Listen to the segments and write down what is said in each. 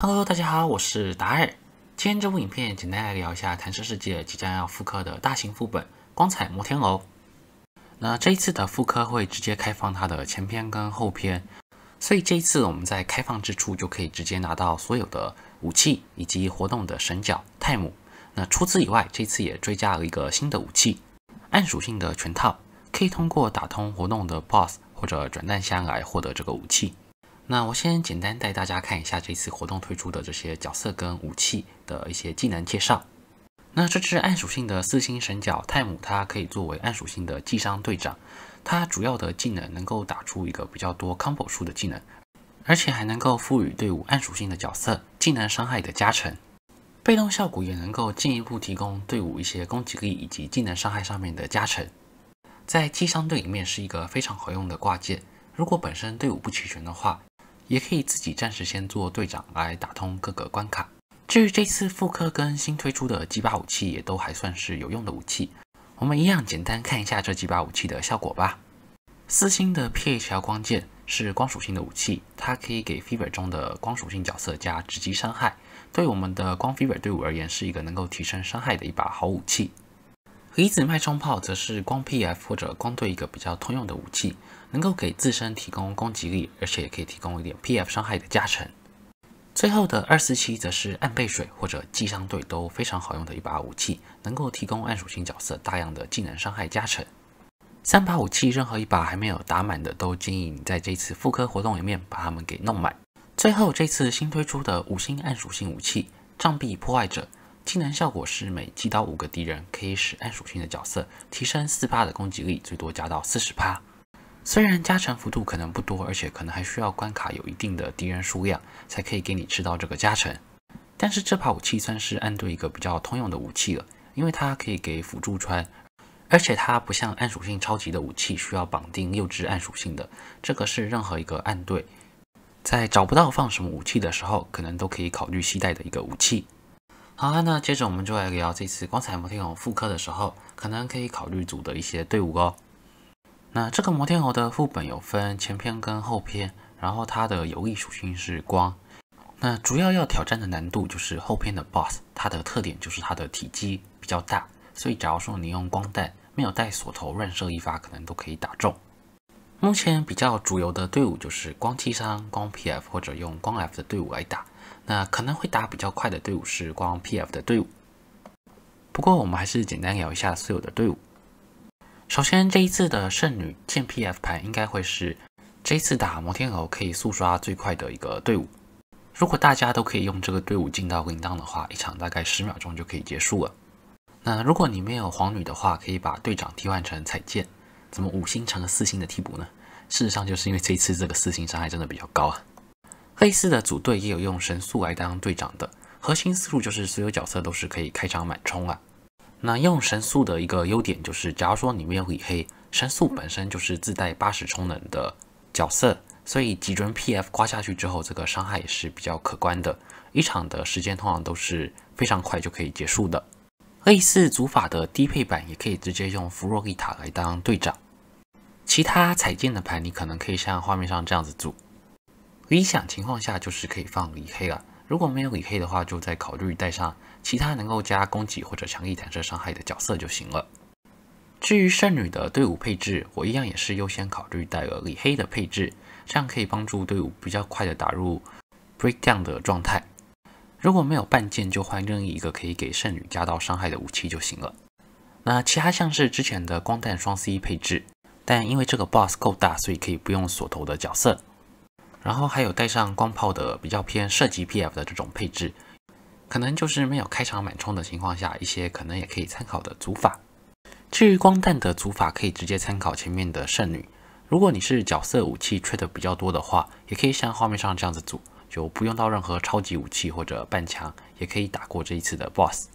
Hello，大家好，我是达尔。今天这部影片简单来聊一下弹射世界即将要复刻的大型副本光彩摩天楼。那这一次的复刻会直接开放它的前篇跟后篇，所以这一次我们在开放之处就可以直接拿到所有的武器以及活动的神角泰姆。那除此以外，这次也追加了一个新的武器，暗属性的拳套，可以通过打通活动的 boss 或者转蛋箱来获得这个武器。那我先简单带大家看一下这次活动推出的这些角色跟武器的一些技能介绍。那这只暗属性的四星神角泰姆，它可以作为暗属性的技商队长，它主要的技能能够打出一个比较多 combo 数的技能，而且还能够赋予队伍暗属性的角色技能伤害的加成，被动效果也能够进一步提供队伍一些攻击力以及技能伤害上面的加成，在技商队里面是一个非常好用的挂件。如果本身队伍不齐全的话，也可以自己暂时先做队长来打通各个关卡。至于这次复刻跟新推出的几把武器，也都还算是有用的武器。我们一样简单看一下这几把武器的效果吧。四星的 PHL 光剑是光属性的武器，它可以给 Fever 中的光属性角色加直击伤害，对我们的光 Fever 队伍而言，是一个能够提升伤害的一把好武器。离子脉冲炮则是光 PF 或者光对一个比较通用的武器，能够给自身提供攻击力，而且也可以提供一点 PF 伤害的加成。最后的二四七则是暗背水或者机枪队都非常好用的一把武器，能够提供暗属性角色大量的技能伤害加成。三把武器任何一把还没有打满的，都建议你在这次复刻活动里面把它们给弄满。最后这次新推出的五星暗属性武器——障壁破坏者。技能效果是每击倒五个敌人，可以使暗属性的角色提升四帕的攻击力，最多加到四十帕。虽然加成幅度可能不多，而且可能还需要关卡有一定的敌人数量，才可以给你吃到这个加成。但是这把武器算是暗队一个比较通用的武器了，因为它可以给辅助穿，而且它不像暗属性超级的武器需要绑定六支暗属性的，这个是任何一个暗队在找不到放什么武器的时候，可能都可以考虑携带的一个武器。好了，那接着我们就来聊这次光彩摩天猴复刻的时候，可能可以考虑组的一些队伍哦。那这个摩天猴的副本有分前篇跟后篇，然后它的游艺属性是光。那主要要挑战的难度就是后篇的 boss，它的特点就是它的体积比较大，所以假如说你用光弹没有带锁头乱射一发，可能都可以打中。目前比较主流的队伍就是光 T 三、光 P F 或者用光 F 的队伍来打。那可能会打比较快的队伍是光 PF 的队伍。不过我们还是简单聊一下所有的队伍。首先这一次的圣女剑 PF 牌应该会是这一次打摩天楼可以速刷最快的一个队伍。如果大家都可以用这个队伍进到铃铛的话，一场大概十秒钟就可以结束了。那如果你没有皇女的话，可以把队长替换成彩剑，怎么五星成了四星的替补呢？事实上就是因为这一次这个四星伤害真的比较高啊。类似的组队也有用神速来当队长的，核心思路就是所有角色都是可以开场满充啊。那用神速的一个优点就是，假如说你没有李黑，神速本身就是自带八十充能的角色，所以几准 PF 挂下去之后，这个伤害也是比较可观的。一场的时间通常都是非常快就可以结束的。类似组法的低配版也可以直接用弗洛丽塔来当队长，其他彩剑的盘你可能可以像画面上这样子组。理想情况下就是可以放李黑了，如果没有李黑的话，就再考虑带上其他能够加攻击或者强力弹射伤害的角色就行了。至于圣女的队伍配置，我一样也是优先考虑带个李黑的配置，这样可以帮助队伍比较快的打入 breakdown 的状态。如果没有半件，就换任意一个可以给圣女加到伤害的武器就行了。那其他像是之前的光弹双 C 配置，但因为这个 boss 够大，所以可以不用锁头的角色。然后还有带上光炮的比较偏射击 PF 的这种配置，可能就是没有开场满充的情况下，一些可能也可以参考的组法。至于光弹的组法，可以直接参考前面的圣女。如果你是角色武器缺的比较多的话，也可以像画面上这样子组，就不用到任何超级武器或者半强，也可以打过这一次的 BOSS。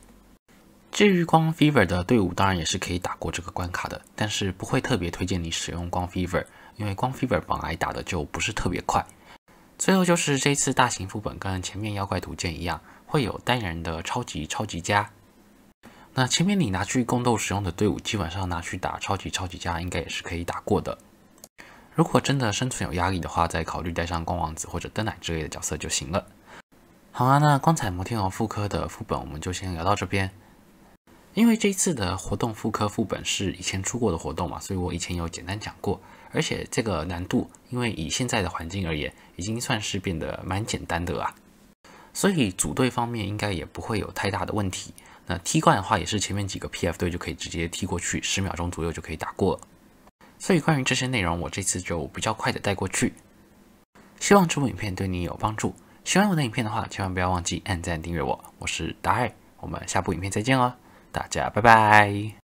至于光 Fever 的队伍，当然也是可以打过这个关卡的，但是不会特别推荐你使用光 Fever，因为光 Fever 本来打的就不是特别快。最后就是这次大型副本跟前面妖怪图鉴一样，会有单人的超级超级加。那前面你拿去宫斗使用的队伍，基本上拿去打超级超级加应该也是可以打过的。如果真的生存有压力的话，再考虑带上光王子或者灯奶之类的角色就行了。好啊，那光彩摩天龙复刻的副本我们就先聊到这边。因为这一次的活动副科副本是以前出过的活动嘛，所以我以前有简单讲过，而且这个难度，因为以现在的环境而言，已经算是变得蛮简单的啊，所以组队方面应该也不会有太大的问题。那踢怪的话，也是前面几个 P F 队就可以直接踢过去，十秒钟左右就可以打过。所以关于这些内容，我这次就比较快的带过去。希望这部影片对你有帮助，喜欢我的影片的话，千万不要忘记按赞订阅我，我是大爱，我们下部影片再见哦。大家，拜拜。